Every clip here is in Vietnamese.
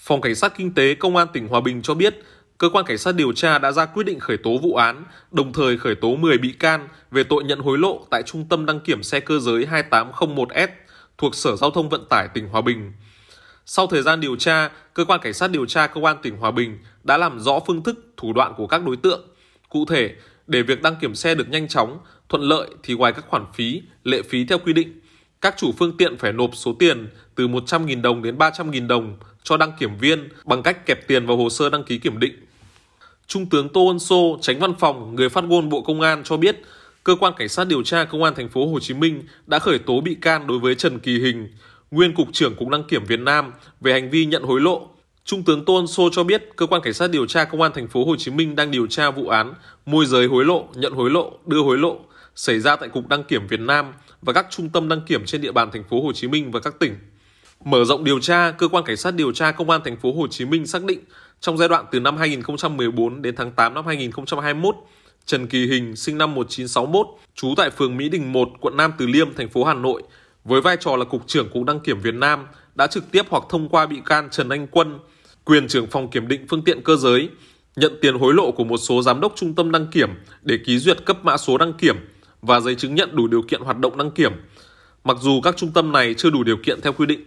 Phòng Cảnh sát Kinh tế Công an tỉnh Hòa Bình cho biết, cơ quan cảnh sát điều tra đã ra quyết định khởi tố vụ án, đồng thời khởi tố 10 bị can về tội nhận hối lộ tại Trung tâm đăng kiểm xe cơ giới 2801S thuộc Sở Giao thông Vận tải tỉnh Hòa Bình. Sau thời gian điều tra, cơ quan cảnh sát điều tra công an tỉnh Hòa Bình đã làm rõ phương thức, thủ đoạn của các đối tượng. Cụ thể, để việc đăng kiểm xe được nhanh chóng, thuận lợi thì ngoài các khoản phí, lệ phí theo quy định, các chủ phương tiện phải nộp số tiền từ 100.000 đồng đến 300.000 đồng cho đăng kiểm viên bằng cách kẹp tiền vào hồ sơ đăng ký kiểm định. Trung tướng Tô Ân Sô, tránh văn phòng, người phát ngôn Bộ Công an cho biết, cơ quan cảnh sát điều tra công an thành phố Hồ Chí Minh đã khởi tố bị can đối với Trần Kỳ Hình, nguyên cục trưởng cục đăng kiểm Việt Nam về hành vi nhận hối lộ. Trung tướng Tô Ân Sô cho biết, cơ quan cảnh sát điều tra công an thành phố Hồ Chí Minh đang điều tra vụ án môi giới hối lộ, nhận hối lộ, đưa hối lộ xảy ra tại cục đăng kiểm Việt Nam và các trung tâm đăng kiểm trên địa bàn thành phố Hồ Chí Minh và các tỉnh. Mở rộng điều tra, cơ quan cảnh sát điều tra công an thành phố Hồ Chí Minh xác định trong giai đoạn từ năm 2014 đến tháng 8 năm 2021, Trần Kỳ Hình sinh năm 1961, trú tại phường Mỹ Đình 1, quận Nam Từ Liêm, thành phố Hà Nội, với vai trò là cục trưởng Cục đăng kiểm Việt Nam đã trực tiếp hoặc thông qua bị can Trần Anh Quân, quyền trưởng phòng kiểm định phương tiện cơ giới, nhận tiền hối lộ của một số giám đốc trung tâm đăng kiểm để ký duyệt cấp mã số đăng kiểm và giấy chứng nhận đủ điều kiện hoạt động đăng kiểm. Mặc dù các trung tâm này chưa đủ điều kiện theo quy định,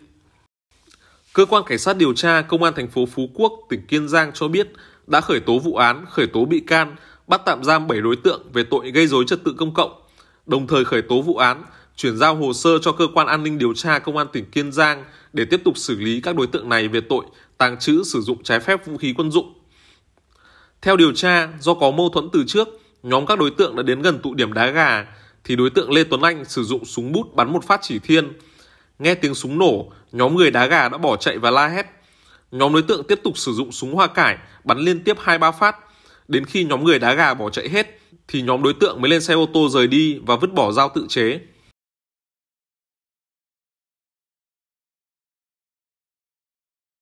Cơ quan cảnh sát điều tra Công an thành phố Phú Quốc, tỉnh Kiên Giang cho biết đã khởi tố vụ án, khởi tố bị can, bắt tạm giam 7 đối tượng về tội gây dối trật tự công cộng, đồng thời khởi tố vụ án, chuyển giao hồ sơ cho cơ quan an ninh điều tra Công an tỉnh Kiên Giang để tiếp tục xử lý các đối tượng này về tội tàng trữ sử dụng trái phép vũ khí quân dụng. Theo điều tra, do có mâu thuẫn từ trước, nhóm các đối tượng đã đến gần tụ điểm đá gà thì đối tượng Lê Tuấn Anh sử dụng súng bút bắn một phát chỉ thiên, Nghe tiếng súng nổ, nhóm người đá gà đã bỏ chạy và la hét. Nhóm đối tượng tiếp tục sử dụng súng hoa cải, bắn liên tiếp 2-3 phát. Đến khi nhóm người đá gà bỏ chạy hết, thì nhóm đối tượng mới lên xe ô tô rời đi và vứt bỏ dao tự chế.